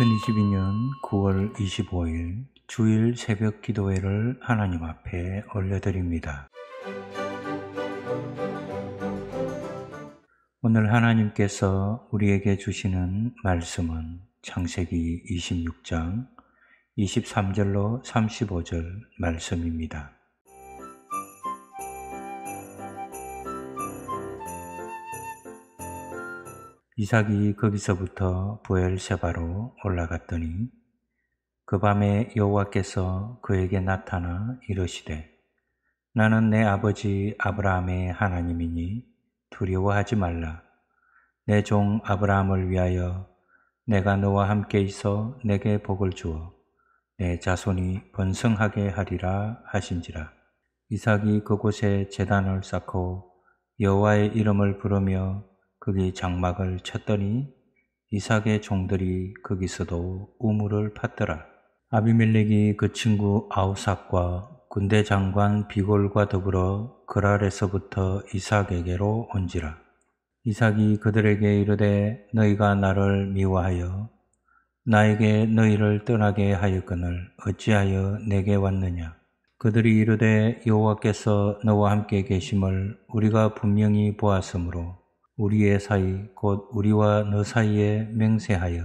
2022년 9월 25일 주일 새벽 기도회를 하나님 앞에 올려드립니다. 오늘 하나님께서 우리에게 주시는 말씀은 창세기 26장 23절로 35절 말씀입니다. 이삭이 거기서부터 부엘세바로 올라갔더니 그 밤에 여호와께서 그에게 나타나 이르시되 나는 내 아버지 아브라함의 하나님이니 두려워하지 말라 내 종 아브라함을 위하여 내가 너와 함께 있어 내게 복을 주어 내 자손이 번성하게 하리라 하신지라 이삭이 그곳에 재단을 쌓고 여호와의 이름을 부르며 그기 장막을 쳤더니 이삭의 종들이 거기서도 우물을 팠더라. 아비멜렉이 그 친구 아우삭과 군대 장관 비골과 더불어 그랄에서부터 이삭에게로 온지라. 이삭이 그들에게 이르되 너희가 나를 미워하여 나에게 너희를 떠나게 하였거늘 어찌하여 내게 왔느냐. 그들이 이르되 여호와께서 너와 함께 계심을 우리가 분명히 보았으므로 우리의 사이 곧 우리와 너 사이에 맹세하여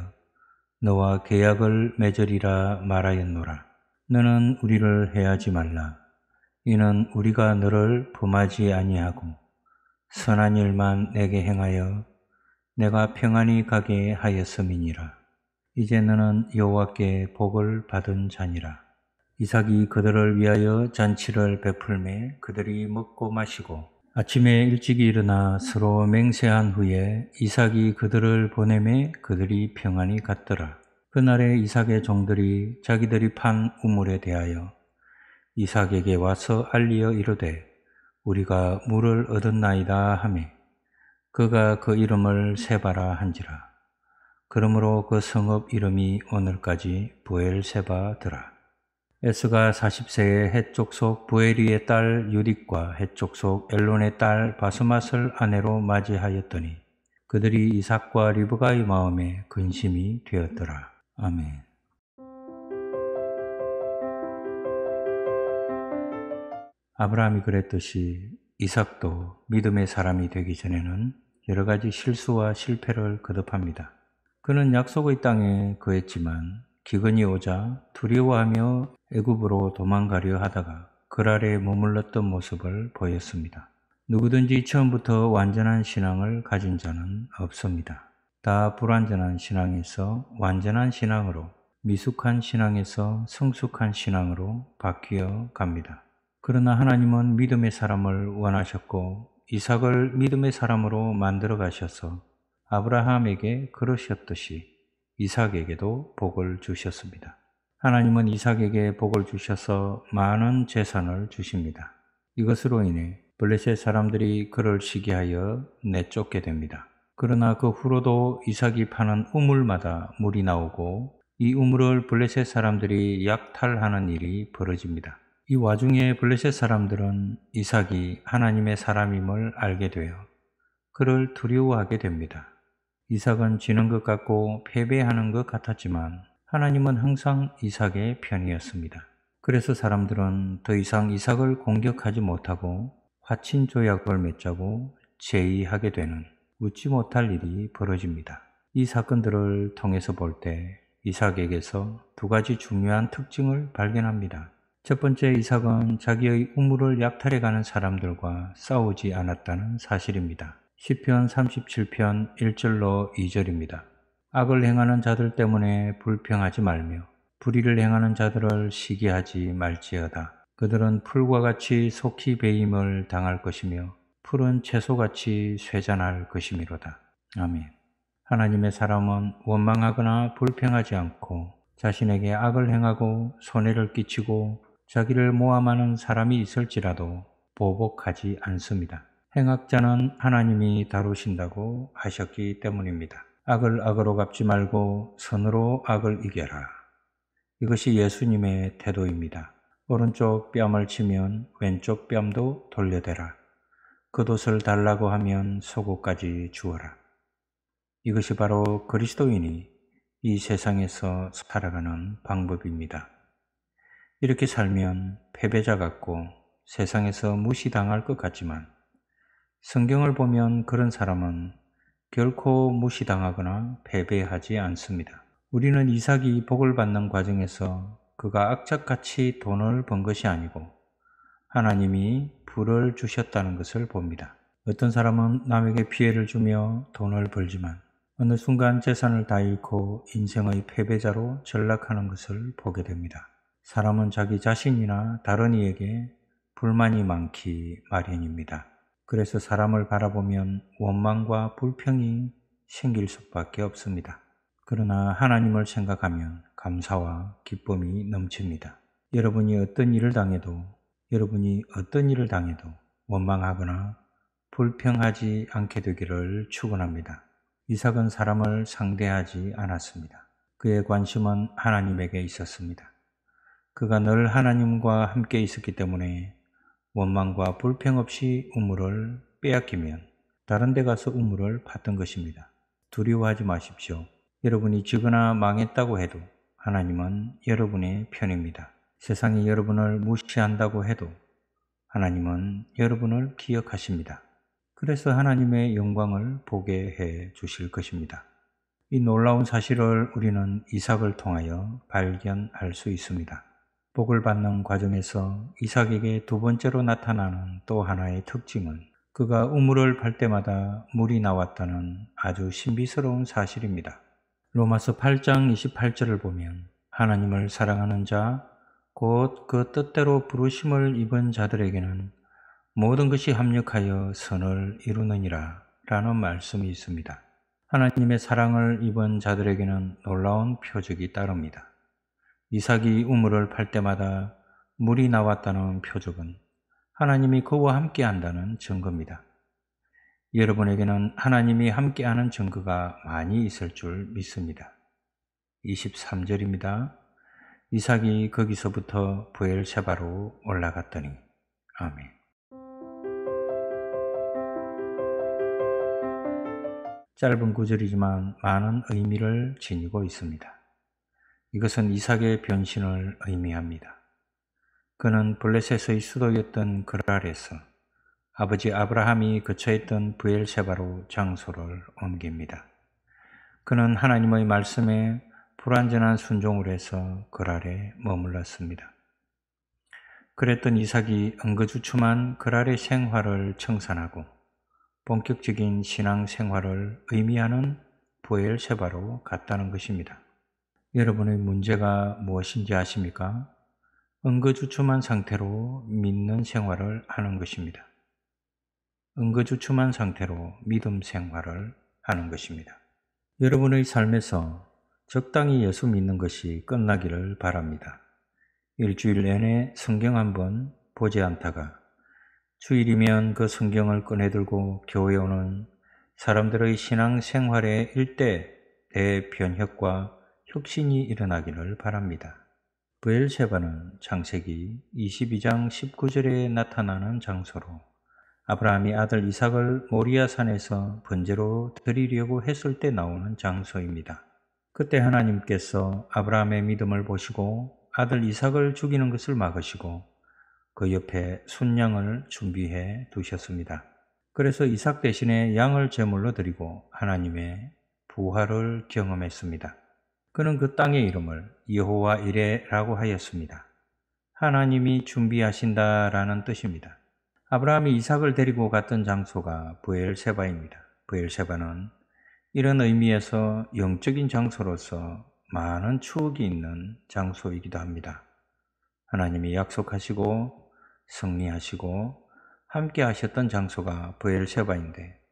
너와 계약을 맺으리라 말하였노라. 너는 우리를 해하지 말라. 이는 우리가 너를 범하지 아니하고 선한 일만 내게 행하여 내가 평안히 가게 하였음이니라. 이제 너는 여호와께 복을 받은 자니라. 이삭이 그들을 위하여 잔치를 베풀매 그들이 먹고 마시고 아침에 일찍 일어나 서로 맹세한 후에 이삭이 그들을 보내매 그들이 평안히 갔더라. 그날에 이삭의 종들이 자기들이 판 우물에 대하여 이삭에게 와서 알리어 이르되 우리가 물을 얻었나이다 하매 그가 그 이름을 세바라 한지라. 그러므로 그 성읍 이름이 오늘까지 부엘세바더라. 에스가 40세에 헷쪽속 부에리의 딸 유딕과 헷쪽속 엘론의 딸 바스맛을 아내로 맞이하였더니 그들이 이삭과 리브가의 마음에 근심이 되었더라. 아멘. 아브라함이 그랬듯이 이삭도 믿음의 사람이 되기 전에는 여러 가지 실수와 실패를 거듭합니다. 그는 약속의 땅에 거했지만 기근이 오자 두려워하며 애굽으로 도망가려 하다가 그 아래에 머물렀던 모습을 보였습니다. 누구든지 처음부터 완전한 신앙을 가진 자는 없습니다. 다 불완전한 신앙에서 완전한 신앙으로, 미숙한 신앙에서 성숙한 신앙으로 바뀌어 갑니다. 그러나 하나님은 믿음의 사람을 원하셨고 이삭을 믿음의 사람으로 만들어 가셔서 아브라함에게 그러셨듯이 이삭에게도 복을 주셨습니다. 하나님은 이삭에게 복을 주셔서 많은 재산을 주십니다. 이것으로 인해 블레셋 사람들이 그를 시기하여 내쫓게 됩니다. 그러나 그 후로도 이삭이 파는 우물마다 물이 나오고 이 우물을 블레셋 사람들이 약탈하는 일이 벌어집니다. 이 와중에 블레셋 사람들은 이삭이 하나님의 사람임을 알게 되어 그를 두려워하게 됩니다. 이삭은 지는 것 같고 패배하는 것 같았지만 하나님은 항상 이삭의 편이었습니다. 그래서 사람들은 더 이상 이삭을 공격하지 못하고 화친 조약을 맺자고 제의하게 되는 웃지 못할 일이 벌어집니다. 이 사건들을 통해서 볼 때 이삭에게서 두 가지 중요한 특징을 발견합니다. 첫 번째 이삭은 자기의 우물을 약탈해가는 사람들과 싸우지 않았다는 사실입니다. 1 0편 37편 1절로 2절입니다. 악을 행하는 자들 때문에 불평하지 말며 불의를 행하는 자들을 시기하지 말지어다. 그들은 풀과 같이 속히 배임을 당할 것이며 풀은 채소같이 쇠잔할 것이미로다. 아멘. 하나님의 사람은 원망하거나 불평하지 않고 자신에게 악을 행하고 손해를 끼치고 자기를 모함하는 사람이 있을지라도 보복하지 않습니다. 행악자는 하나님이 다루신다고 하셨기 때문입니다. 악을 악으로 갚지 말고 선으로 악을 이겨라. 이것이 예수님의 태도입니다. 오른쪽 뺨을 치면 왼쪽 뺨도 돌려대라. 그옷을 달라고 하면 속옷까지 주어라. 이것이 바로 그리스도인이 이 세상에서 살아가는 방법입니다. 이렇게 살면 패배자 같고 세상에서 무시당할 것 같지만 성경을 보면 그런 사람은 결코 무시당하거나 패배하지 않습니다. 우리는 이삭이 복을 받는 과정에서 그가 악착같이 돈을 번 것이 아니고 하나님이 불을 주셨다는 것을 봅니다. 어떤 사람은 남에게 피해를 주며 돈을 벌지만 어느 순간 재산을 다 잃고 인생의 패배자로 전락하는 것을 보게 됩니다. 사람은 자기 자신이나 다른 이에게 불만이 많기 마련입니다. 그래서 사람을 바라보면 원망과 불평이 생길 수밖에 없습니다. 그러나 하나님을 생각하면 감사와 기쁨이 넘칩니다. 여러분이 어떤 일을 당해도 여러분이 어떤 일을 당해도 원망하거나 불평하지 않게 되기를 축원합니다. 이삭은 사람을 상대하지 않았습니다. 그의 관심은 하나님에게 있었습니다. 그가 늘 하나님과 함께 있었기 때문에 원망과 불평 없이 우물을 빼앗기면 다른 데 가서 우물을 받던 것입니다. 두려워하지 마십시오. 여러분이 지거나 망했다고 해도 하나님은 여러분의 편입니다. 세상이 여러분을 무시한다고 해도 하나님은 여러분을 기억하십니다. 그래서 하나님의 영광을 보게 해 주실 것입니다. 이 놀라운 사실을 우리는 이삭을 통하여 발견할 수 있습니다. 복을 받는 과정에서 이삭에게 두 번째로 나타나는 또 하나의 특징은 그가 우물을 팔 때마다 물이 나왔다는 아주 신비스러운 사실입니다. 로마서 8장 28절을 보면 하나님을 사랑하는 자, 곧 그 뜻대로 부르심을 입은 자들에게는 모든 것이 합력하여 선을 이루느니라 라는 말씀이 있습니다. 하나님의 사랑을 입은 자들에게는 놀라운 표적이 따릅니다. 이삭이 우물을 팔 때마다 물이 나왔다는 표적은 하나님이 그와 함께 한다는 증거입니다. 여러분에게는 하나님이 함께하는 증거가 많이 있을 줄 믿습니다. 23절입니다. 이삭이 거기서부터 부엘세바로 올라갔더니 아멘. 짧은 구절이지만 많은 의미를 지니고 있습니다. 이것은 이삭의 변신을 의미합니다. 그는 블레셋의 수도였던 그랄에서 아버지 아브라함이 거처했던 부엘세바로 장소를 옮깁니다. 그는 하나님의 말씀에 불완전한 순종을 해서 그랄에 머물렀습니다. 그랬던 이삭이 은거주춤한 그랄의 생활을 청산하고 본격적인 신앙 생활을 의미하는 부엘세바로 갔다는 것입니다. 여러분의 문제가 무엇인지 아십니까? 은거주춤한 상태로 믿는 생활을 하는 것입니다. 은거주춤한 상태로 믿음 생활을 하는 것입니다. 여러분의 삶에서 적당히 예수 믿는 것이 끝나기를 바랍니다. 일주일 내내 성경 한번 보지 않다가 주일이면 그 성경을 꺼내들고 교회 오는 사람들의 신앙 생활의 일대 대변혁과 혁신이 일어나기를 바랍니다. 부엘세바는 장세기 22장 19절에 나타나는 장소로 아브라함이 아들 이삭을 모리아산에서 번제로 드리려고 했을 때 나오는 장소입니다. 그때 하나님께서 아브라함의 믿음을 보시고 아들 이삭을 죽이는 것을 막으시고 그 옆에 순양을 준비해 두셨습니다. 그래서 이삭 대신에 양을 제물로 드리고 하나님의 부활을 경험했습니다. 그는 그 땅의 이름을 여호와 이레라고 하였습니다. 하나님이 준비하신다라는 뜻입니다. 아브라함이 이삭을 데리고 갔던 장소가 부엘세바입니다. 부엘세바는 이런 의미에서 영적인 장소로서 많은 추억이 있는 장소이기도 합니다. 하나님이 약속하시고 승리하시고 함께 하셨던 장소가 부엘세바인데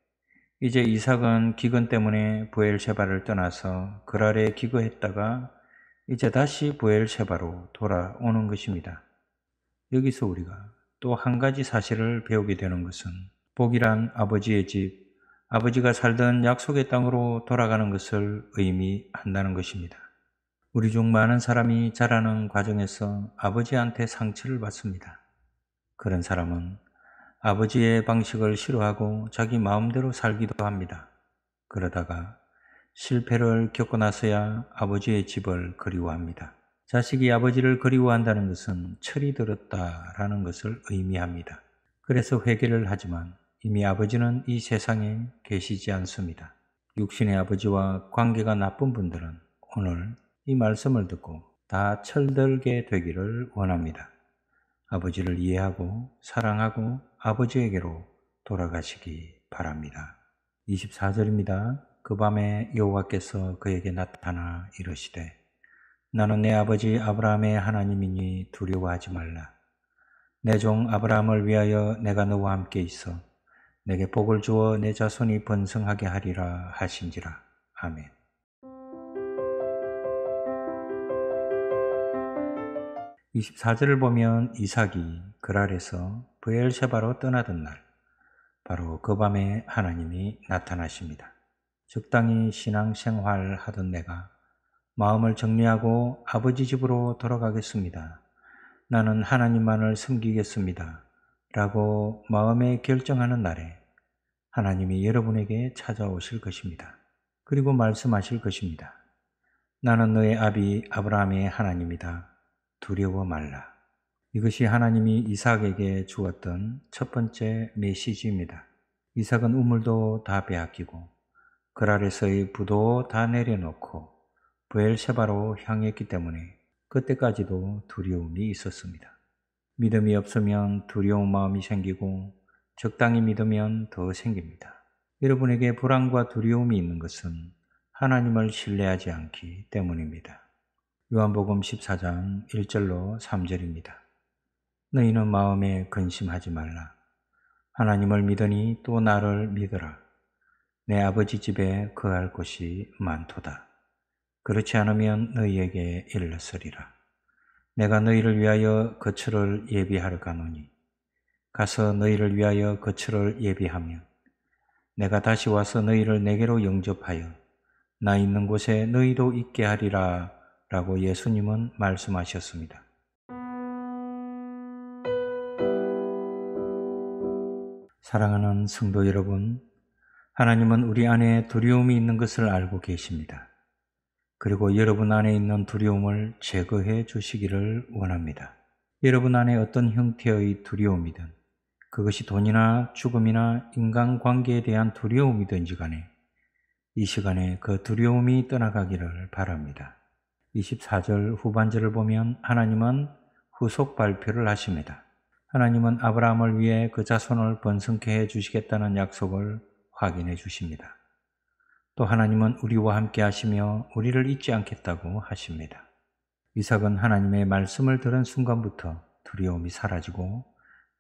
이제 이삭은 기근 때문에 부엘세바를 떠나서 그랄에 기거했다가 이제 다시 부엘세바로 돌아오는 것입니다. 여기서 우리가 또 한 가지 사실을 배우게 되는 것은 복이란 아버지의 집, 아버지가 살던 약속의 땅으로 돌아가는 것을 의미한다는 것입니다. 우리 중 많은 사람이 자라는 과정에서 아버지한테 상처를 받습니다. 그런 사람은 아버지의 방식을 싫어하고 자기 마음대로 살기도 합니다. 그러다가 실패를 겪고 나서야 아버지의 집을 그리워합니다. 자식이 아버지를 그리워한다는 것은 철이 들었다라는 것을 의미합니다. 그래서 회개를 하지만 이미 아버지는 이 세상에 계시지 않습니다. 육신의 아버지와 관계가 나쁜 분들은 오늘 이 말씀을 듣고 다 철들게 되기를 원합니다. 아버지를 이해하고 사랑하고 아버지에게로 돌아가시기 바랍니다. 24절입니다. 그 밤에 여호와께서 그에게 나타나 이르시되 나는 내 아버지 아브라함의 하나님이니 두려워하지 말라. 내 종 아브라함을 위하여 내가 너와 함께 있어 내게 복을 주어 내 자손이 번성하게 하리라 하신지라. 아멘. 2 4절을 보면 이삭이 그랄에서 브엘세바로 떠나던 날, 바로 그 밤에 하나님이 나타나십니다. 적당히 신앙생활 하던 내가 마음을 정리하고 아버지 집으로 돌아가겠습니다. 나는 하나님만을 섬기겠습니다. 라고 마음에 결정하는 날에 하나님이 여러분에게 찾아오실 것입니다. 그리고 말씀하실 것입니다. 나는 너의 아비 아브라함의 하나님이다. 두려워 말라. 이것이 하나님이 이삭에게 주었던 첫 번째 메시지입니다. 이삭은 우물도 다 빼앗기고 그랄에서의 부도 다 내려놓고 부엘세바로 향했기 때문에 그때까지도 두려움이 있었습니다. 믿음이 없으면 두려운 마음이 생기고 적당히 믿으면 더 생깁니다. 여러분에게 불안과 두려움이 있는 것은 하나님을 신뢰하지 않기 때문입니다. 요한복음 14장 1절로 3절입니다. 너희는 마음에 근심하지 말라. 하나님을 믿으니 또 나를 믿으라. 내 아버지 집에 거할 곳이 많도다. 그렇지 않으면 너희에게 일러서리라 내가 너희를 위하여 거처를 예비하러 가노니 가서 너희를 위하여 거처를 예비하며 내가 다시 와서 너희를 내게로 영접하여 나 있는 곳에 너희도 있게 하리라 라고 예수님은 말씀하셨습니다. 사랑하는 성도 여러분, 하나님은 우리 안에 두려움이 있는 것을 알고 계십니다. 그리고 여러분 안에 있는 두려움을 제거해 주시기를 원합니다. 여러분 안에 어떤 형태의 두려움이든 그것이 돈이나 죽음이나 인간관계에 대한 두려움이든지 간에 이 시간에 그 두려움이 떠나가기를 바랍니다. 24절 후반절을 보면 하나님은 후속 발표를 하십니다. 하나님은 아브라함을 위해 그 자손을 번성케 해 주시겠다는 약속을 확인해 주십니다. 또 하나님은 우리와 함께 하시며 우리를 잊지 않겠다고 하십니다. 이삭은 하나님의 말씀을 들은 순간부터 두려움이 사라지고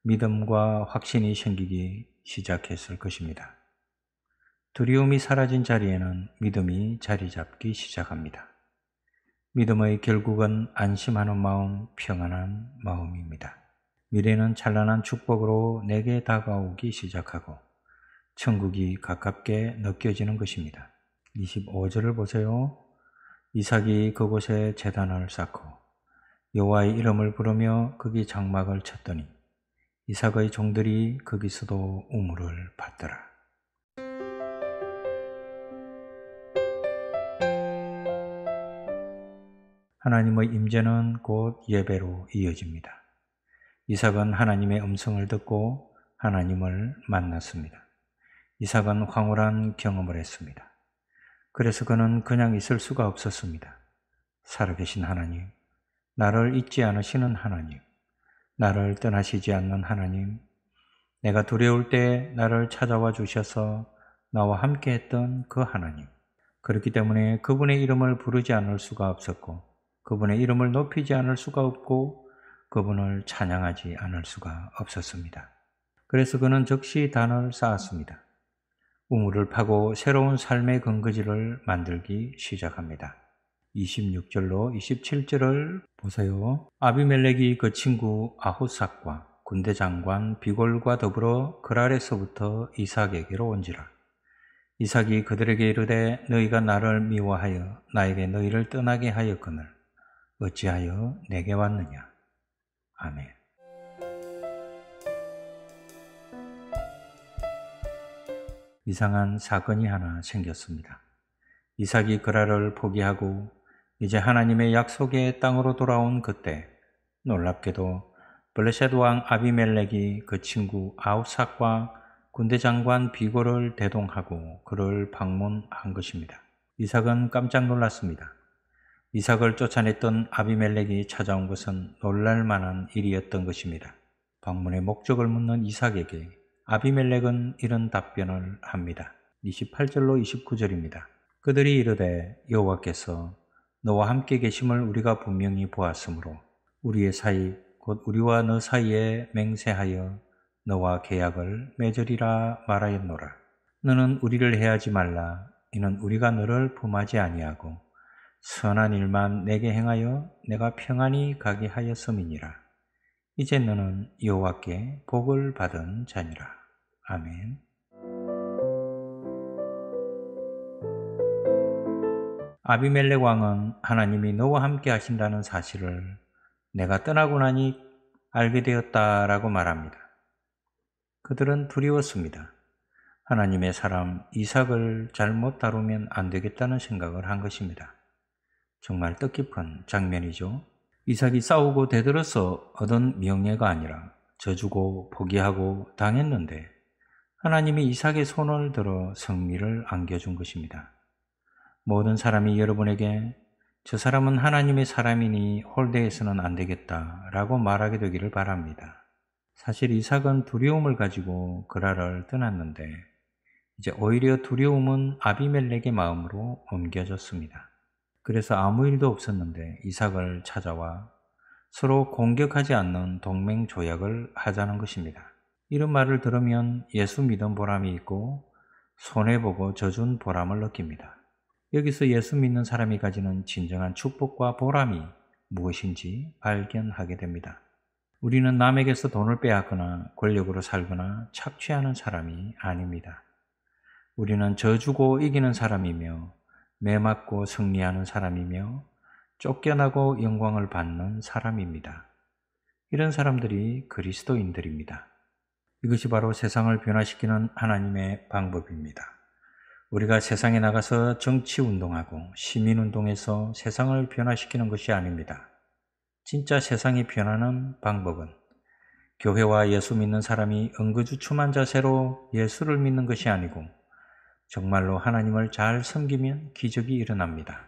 믿음과 확신이 생기기 시작했을 것입니다. 두려움이 사라진 자리에는 믿음이 자리 잡기 시작합니다. 믿음의 결국은 안심하는 마음, 평안한 마음입니다. 미래는 찬란한 축복으로 내게 다가오기 시작하고 천국이 가깝게 느껴지는 것입니다. 25절을 보세요. 이삭이 그곳에 재단을 쌓고 여호와의 이름을 부르며 거기 장막을 쳤더니 이삭의 종들이 거기서도 우물을 받더라. 하나님의 임재는 곧 예배로 이어집니다. 이삭은 하나님의 음성을 듣고 하나님을 만났습니다. 이삭은 황홀한 경험을 했습니다. 그래서 그는 그냥 있을 수가 없었습니다. 살아계신 하나님, 나를 잊지 않으시는 하나님, 나를 떠나시지 않는 하나님, 내가 두려울 때 나를 찾아와 주셔서 나와 함께 했던 그 하나님. 그렇기 때문에 그분의 이름을 부르지 않을 수가 없었고, 그분의 이름을 높이지 않을 수가 없고, 그분을 찬양하지 않을 수가 없었습니다. 그래서 그는 즉시 단을 쌓았습니다. 우물을 파고 새로운 삶의 근거지를 만들기 시작합니다. 26절로 27절을 보세요. 아비멜렉이 그 친구 아호삭과 군대 장관 비골과 더불어 그랄에서부터 이삭에게로 온지라. 이삭이 그들에게 이르되 너희가 나를 미워하여 나에게 너희를 떠나게 하였거늘 어찌하여 내게 왔느냐. 아멘. 이상한 사건이 하나 생겼습니다. 이삭이 그라를 포기하고 이제 하나님의 약속의 땅으로 돌아온 그때 놀랍게도 블레셋 왕 아비멜렉이 그 친구 아우삭과 군대 장관 비고를 대동하고 그를 방문한 것입니다. 이삭은 깜짝 놀랐습니다. 이삭을 쫓아냈던 아비멜렉이 찾아온 것은 놀랄 만한 일이었던 것입니다. 방문의 목적을 묻는 이삭에게 아비멜렉은 이런 답변을 합니다. 28절로 29절입니다. 그들이 이르되 여호와께서 너와 함께 계심을 우리가 분명히 보았으므로 우리의 사이 곧 우리와 너 사이에 맹세하여 너와 계약을 맺으리라 말하였노라. 너는 우리를 해하지 말라. 이는 우리가 너를 품하지 아니하고 선한 일만 내게 행하여 내가 평안히 가게 하였음이니라. 이제 너는 여호와께 복을 받은 자니라. 아멘. 아비멜렉 왕은 하나님이 너와 함께 하신다는 사실을 내가 떠나고 나니 알게 되었다라고 말합니다. 그들은 두려웠습니다. 하나님의 사람 이삭을 잘못 다루면 안 되겠다는 생각을 한 것입니다. 정말 뜻깊은 장면이죠. 이삭이 싸우고 대들어서 얻은 명예가 아니라 져주고 포기하고 당했는데 하나님이 이삭의 손을 들어 승리를 안겨준 것입니다. 모든 사람이 여러분에게 저 사람은 하나님의 사람이니 홀대해서는 안 되겠다 라고 말하게 되기를 바랍니다. 사실 이삭은 두려움을 가지고 그라를 떠났는데 이제 오히려 두려움은 아비멜렉의 마음으로 옮겨졌습니다. 그래서 아무 일도 없었는데 이삭을 찾아와 서로 공격하지 않는 동맹 조약을 하자는 것입니다. 이런 말을 들으면 예수 믿은 보람이 있고 손해보고 져준 보람을 느낍니다. 여기서 예수 믿는 사람이 가지는 진정한 축복과 보람이 무엇인지 발견하게 됩니다. 우리는 남에게서 돈을 빼앗거나 권력으로 살거나 착취하는 사람이 아닙니다. 우리는 져주고 이기는 사람이며 매맞고 승리하는 사람이며 쫓겨나고 영광을 받는 사람입니다. 이런 사람들이 그리스도인들입니다. 이것이 바로 세상을 변화시키는 하나님의 방법입니다. 우리가 세상에 나가서 정치 운동하고 시민 운동에서 세상을 변화시키는 것이 아닙니다. 진짜 세상이 변하는 방법은 교회와 예수 믿는 사람이 은거주춤한 자세로 예수를 믿는 것이 아니고 정말로 하나님을 잘 섬기면 기적이 일어납니다.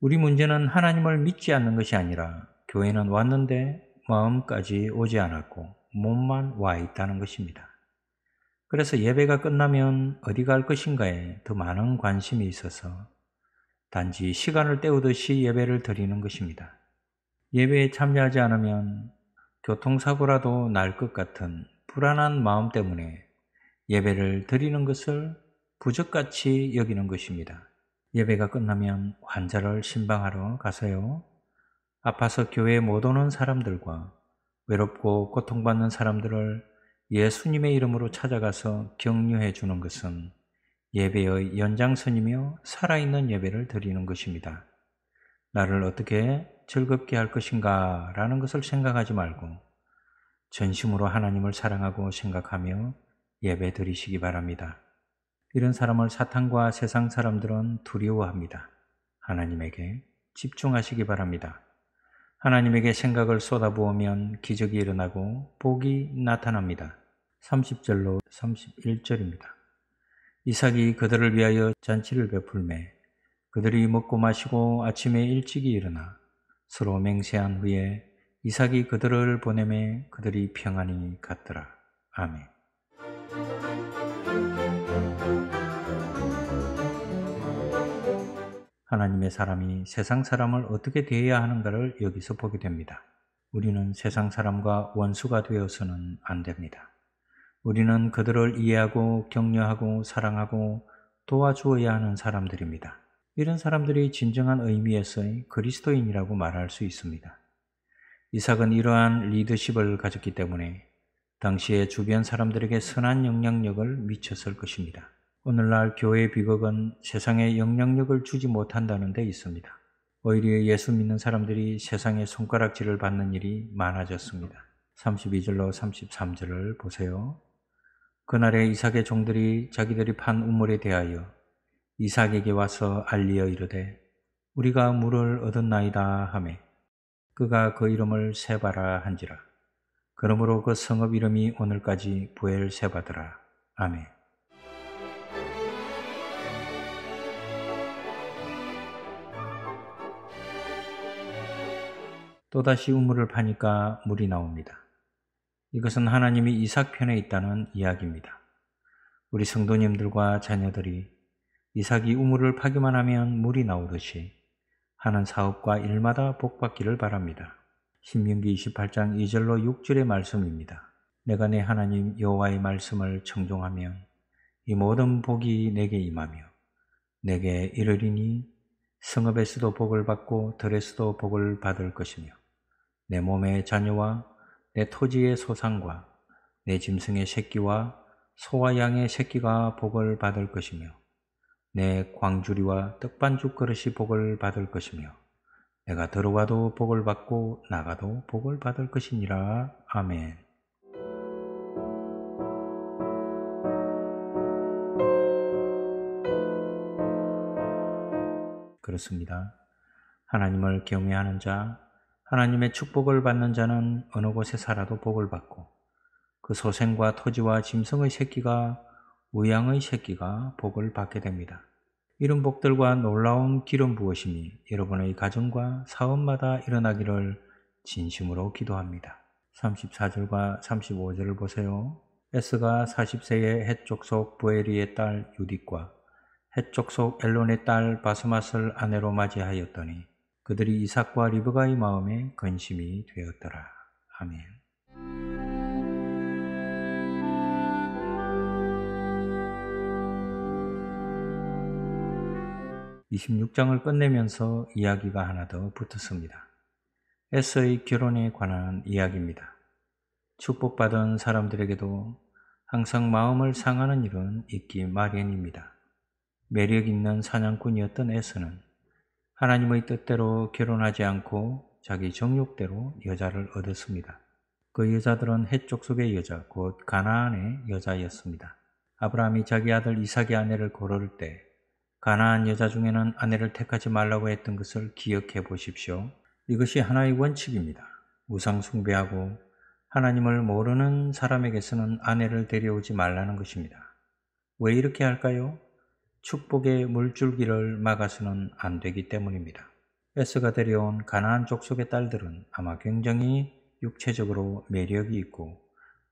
우리 문제는 하나님을 믿지 않는 것이 아니라 교회는 왔는데 마음까지 오지 않았고 몸만 와 있다는 것입니다. 그래서 예배가 끝나면 어디 갈 것인가에 더 많은 관심이 있어서 단지 시간을 때우듯이 예배를 드리는 것입니다. 예배에 참여하지 않으면 교통사고라도 날 것 같은 불안한 마음 때문에 예배를 드리는 것을 부적같이 여기는 것입니다. 예배가 끝나면 환자를 신방하러 가세요 아파서 교회에 못 오는 사람들과 외롭고 고통받는 사람들을 예수님의 이름으로 찾아가서 격려해 주는 것은 예배의 연장선이며 살아있는 예배를 드리는 것입니다. 나를 어떻게 즐겁게 할 것인가 라는 것을 생각하지 말고 전심으로 하나님을 사랑하고 생각하며 예배 드리시기 바랍니다. 이런 사람을 사탄과 세상 사람들은 두려워합니다. 하나님에게 집중하시기 바랍니다. 하나님에게 생각을 쏟아부으면 기적이 일어나고 복이 나타납니다. 30절로 31절입니다. 이삭이 그들을 위하여 잔치를 베풀매 그들이 먹고 마시고 아침에 일찍이 일어나 서로 맹세한 후에 이삭이 그들을 보내매 그들이 평안히 갔더라. 아멘. 하나님의 사람이 세상 사람을 어떻게 대해야 하는가를 여기서 보게 됩니다. 우리는 세상 사람과 원수가 되어서는 안 됩니다. 우리는 그들을 이해하고 격려하고 사랑하고 도와주어야 하는 사람들입니다. 이런 사람들이 진정한 의미에서의 그리스도인이라고 말할 수 있습니다. 이삭은 이러한 리더십을 가졌기 때문에 당시의 주변 사람들에게 선한 영향력을 미쳤을 것입니다. 오늘날 교회의 비극은 세상에 영향력을 주지 못한다는 데 있습니다. 오히려 예수 믿는 사람들이 세상에 손가락질을 받는 일이 많아졌습니다. 32절로 33절을 보세요. 그날에 이삭의 종들이 자기들이 판 우물에 대하여 이삭에게 와서 알리어 이르되 우리가 물을 얻은나이다 하매 그가 그 이름을 세바라 한지라. 그러므로 그 성읍 이름이 오늘까지 부엘 세바더라. 아멘. 또다시 우물을 파니까 물이 나옵니다. 이것은 하나님이 이삭편에 있다는 이야기입니다. 우리 성도님들과 자녀들이 이삭이 우물을 파기만 하면 물이 나오듯이 하는 사업과 일마다 복받기를 바랍니다. 신명기 28장 2절로 6절의 말씀입니다. 내가 내 하나님 여호와의 말씀을 청종하면 이 모든 복이 내게 임하며 내게 이르리니 성읍에서도 복을 받고 들에서도 복을 받을 것이며 내 몸의 자녀와 내 토지의 소상과내 짐승의 새끼와 소와 양의 새끼가 복을 받을 것이며 내 광주리와 떡반죽 그릇이 복을 받을 것이며 내가 들어가도 복을 받고 나가도 복을 받을 것이니라. 아멘. 그렇습니다. 하나님을 경외하는 자, 하나님의 축복을 받는 자는 어느 곳에 살아도 복을 받고 그 소생과 토지와 짐승의 새끼가 우양의 새끼가 복을 받게 됩니다. 이런 복들과 놀라운 기름 부으심이 여러분의 가정과 사업마다 일어나기를 진심으로 기도합니다. 34절과 35절을 보세요. 에스가 40세의 헷족 속 부에리의 딸 유딕과 헷족 속 엘론의 딸 바스맛을 아내로 맞이하였더니 그들이 이삭과 리브가의 마음에 근심이 되었더라. 아멘. (26장을) 끝내면서 이야기가 하나 더 붙었습니다. 에서의 결혼에 관한 이야기입니다. 축복받은 사람들에게도 항상 마음을 상하는 일은 있기 마련입니다. 매력 있는 사냥꾼이었던 에서는 하나님의 뜻대로 결혼하지 않고 자기 정욕대로 여자를 얻었습니다. 그 여자들은 해쪽 속의 여자, 곧 가나안의 여자였습니다. 아브라함이 자기 아들 이삭의 아내를 고를 때 가나안 여자 중에는 아내를 택하지 말라고 했던 것을 기억해 보십시오. 이것이 하나의 원칙입니다. 우상 숭배하고 하나님을 모르는 사람에게서는 아내를 데려오지 말라는 것입니다. 왜 이렇게 할까요? 축복의 물줄기를 막아서는 안 되기 때문입니다. 에스가 데려온 가나안 족속의 딸들은 아마 굉장히 육체적으로 매력이 있고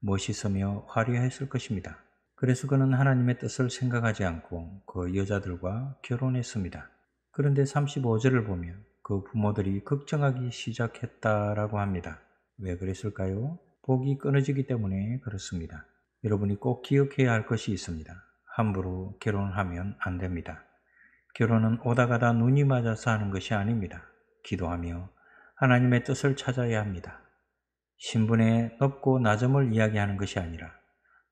멋있으며 화려했을 것입니다. 그래서 그는 하나님의 뜻을 생각하지 않고 그 여자들과 결혼했습니다. 그런데 35절을 보면 그 부모들이 걱정하기 시작했다라고 합니다. 왜 그랬을까요? 복이 끊어지기 때문에 그렇습니다. 여러분이 꼭 기억해야 할 것이 있습니다. 함부로 결혼하면 안 됩니다. 결혼은 오다 가다 눈이 맞아서 하는 것이 아닙니다. 기도하며 하나님의 뜻을 찾아야 합니다. 신분의 높고 낮음을 이야기하는 것이 아니라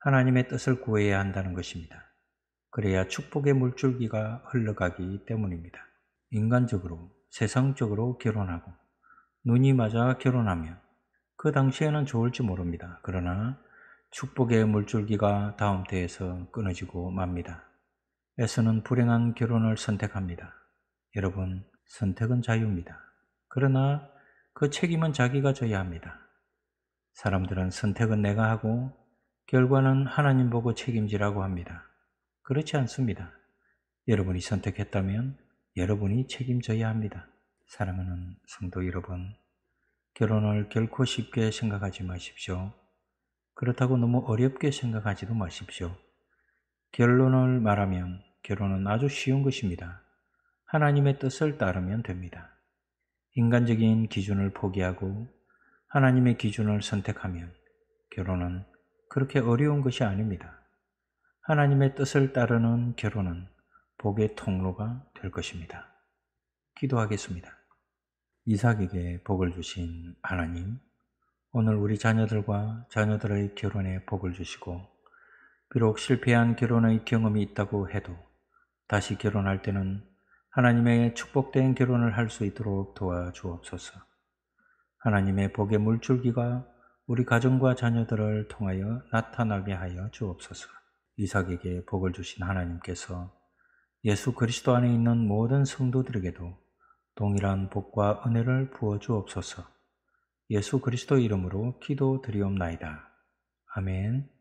하나님의 뜻을 구해야 한다는 것입니다. 그래야 축복의 물줄기가 흘러가기 때문입니다. 인간적으로, 세상적으로 결혼하고 눈이 맞아 결혼하면 그 당시에는 좋을지 모릅니다. 그러나 축복의 물줄기가 다음 대에서 끊어지고 맙니다. 에서는 불행한 결혼을 선택합니다. 여러분, 선택은 자유입니다. 그러나 그 책임은 자기가 져야 합니다. 사람들은 선택은 내가 하고 결과는 하나님 보고 책임지라고 합니다. 그렇지 않습니다. 여러분이 선택했다면 여러분이 책임져야 합니다. 사랑하는 성도 여러분, 결혼을 결코 쉽게 생각하지 마십시오. 그렇다고 너무 어렵게 생각하지도 마십시오. 결론을 말하면 결혼은 아주 쉬운 것입니다. 하나님의 뜻을 따르면 됩니다. 인간적인 기준을 포기하고 하나님의 기준을 선택하면 결혼은 그렇게 어려운 것이 아닙니다. 하나님의 뜻을 따르는 결혼은 복의 통로가 될 것입니다. 기도하겠습니다. 이삭에게 복을 주신 하나님, 오늘 우리 자녀들과 자녀들의 결혼에 복을 주시고 비록 실패한 결혼의 경험이 있다고 해도 다시 결혼할 때는 하나님의 축복된 결혼을 할 수 있도록 도와주옵소서. 하나님의 복의 물줄기가 우리 가정과 자녀들을 통하여 나타나게 하여 주옵소서. 이삭에게 복을 주신 하나님께서 예수 그리스도 안에 있는 모든 성도들에게도 동일한 복과 은혜를 부어 주옵소서. 예수 그리스도 이름으로 기도드리옵나이다. 아멘.